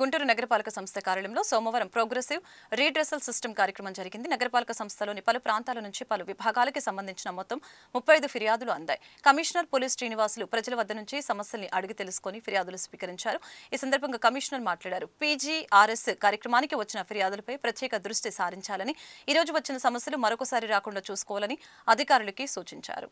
గుంటూరు నగరపాలక సంస్థ కార్యాలయంలో సోమవారం ప్రోగ్రెసివ్ రీడ్రెసల్ సిస్టమ్ కార్యక్రమం జరిగింది నగరపాలక సంస్థలోని పలు ప్రాంతాల నుంచి పలు విభాగాలకి సంబంధించిన మొత్తం ముప్పై ఫిర్యాదులు అందాయి కమిషనర్ పోలీస్ శ్రీనివాసులు ప్రజల వద్ద నుంచి సమస్యల్ని అడిగి తెలుసుకుని ఫిర్యాదులు స్వీకరించారు ఈ సందర్భంగా కమిషనర్ మాట్లాడారు పీజీఆర్ఎస్ కార్యక్రమానికి వచ్చిన ఫిర్యాదులపై ప్రత్యేక దృష్టి సారించాలని ఈరోజు వచ్చిన సమస్యలు మరొకసారి రాకుండా చూసుకోవాలని అధికారులకి సూచించారు